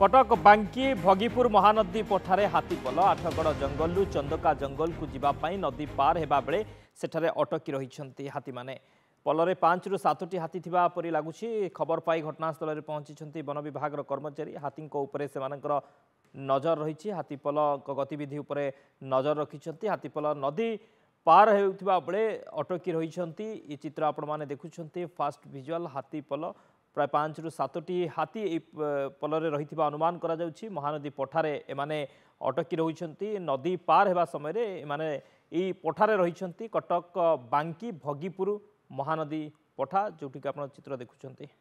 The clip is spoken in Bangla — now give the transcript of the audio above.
কটক বাঙ্কি ভগিপুর মহানদী পঠারে হাতীপল আঠগড় জঙ্গলু চন্দকা জঙ্গলকু যা নদী পার হওয়া বেড়ে সেঠারে অটকি রয়েছেন হাতী মানে পলরে পাঁচরু সাতটি হাতী থাকা পরি লাগুছি খবর পাই ঘটনাস্থলের পৌঁছিছেন বন বিভাগের কর্মচারী হাতী উপরে সে নজর রয়েছে হাতীপল গতিবিধি উপরে নজর রাখিছেন হাতীপল নদী পার ହେଉଥିବା ବେଳେ ଅଟକି ରହିଛନ୍ତି ଏ ଚିତ୍ର ଆପଣମାନେ ଦେଖୁଛନ୍ତି ଫାଷ୍ଟ ଭିଜୁଆଲ୍ ହାତୀପଲ ପ୍ରାୟ ପାଞ୍ଚରୁ ସାତଟି ହାତୀ ଏହି ପୋଲରେ ରହିଥିବା ଅନୁମାନ କରାଯାଉଛି ମହାନଦୀ ପଠାରେ ଏମାନେ ଅଟକି ରହୁଛନ୍ତି ନଦୀ ପାର ହେବା ସମୟରେ ଏମାନେ ଏଇ ପଠାରେ ରହିଛନ୍ତି କଟକ ବାଙ୍କି ଭଗିପୁର ମହାନଦୀ ପଠା ଯେଉଁଠିକି ଆପଣ ଚିତ୍ର ଦେଖୁଛନ୍ତି